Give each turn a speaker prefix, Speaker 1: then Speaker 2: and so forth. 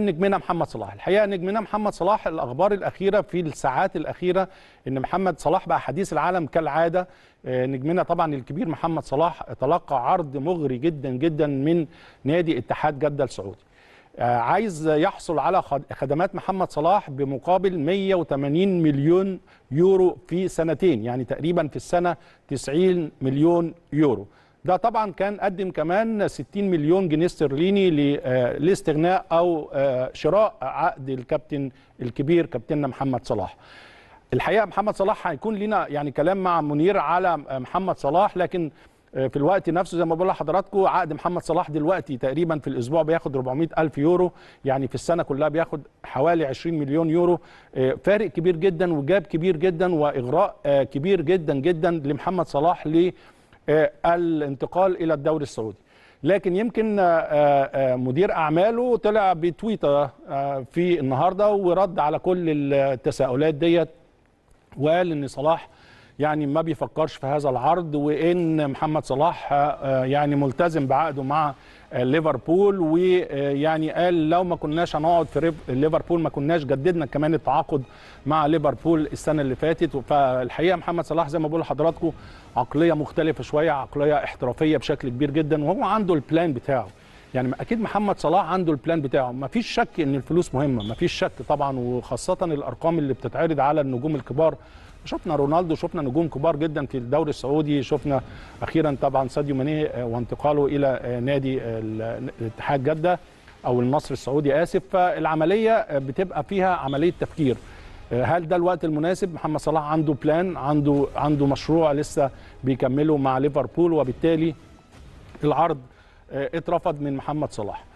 Speaker 1: نجمنا محمد صلاح الحقيقه نجمنا محمد صلاح الاخبار الاخيره في الساعات الاخيره ان محمد صلاح بقى حديث العالم كالعاده آه، نجمنا طبعا الكبير محمد صلاح تلقى عرض مغري جدا جدا من نادي اتحاد جده السعودي آه، عايز يحصل على خدمات محمد صلاح بمقابل 180 مليون يورو في سنتين يعني تقريبا في السنه 90 مليون يورو ده طبعا كان قدم كمان 60 مليون جنيه استرليني آه، لاستغناء او آه، شراء عقد الكابتن الكبير كابتننا محمد صلاح الحقيقه محمد صلاح هيكون لنا يعني كلام مع منير على محمد صلاح لكن آه، في الوقت نفسه زي ما بقول لحضراتكم عقد محمد صلاح دلوقتي تقريبا في الاسبوع بياخد 400 الف يورو يعني في السنه كلها بياخد حوالي 20 مليون يورو فارق كبير جدا وجاب كبير جدا واغراء كبير جدا جدا لمحمد صلاح ل آه، الانتقال الى الدوري السعودي لكن يمكن آه، آه، مدير اعماله طلع بتويته في النهارده ورد على كل التساؤلات ديت وقال ان صلاح يعني ما بيفكرش في هذا العرض وان محمد صلاح يعني ملتزم بعقده مع ليفربول ويعني قال لو ما كناش هنقعد في ليفربول ما كناش جددنا كمان التعاقد مع ليفربول السنه اللي فاتت فالحقيقه محمد صلاح زي ما بقول لحضراتكم عقليه مختلفه شويه عقليه احترافيه بشكل كبير جدا وهو عنده البلان بتاعه يعني اكيد محمد صلاح عنده البلان بتاعه ما فيش شك ان الفلوس مهمه ما فيش شك طبعا وخاصه الارقام اللي بتتعرض على النجوم الكبار شفنا رونالدو شفنا نجوم كبار جدا في الدوري السعودي شفنا اخيرا طبعا ساديو ماني آه، وانتقاله الى آه، نادي آه، اتحاد جده او النصر السعودي اسف فالعمليه بتبقى فيها عمليه تفكير هل ده الوقت المناسب محمد صلاح عنده بلان عنده عنده مشروع لسه بيكمله مع ليفربول وبالتالي العرض آه، اترفض من محمد صلاح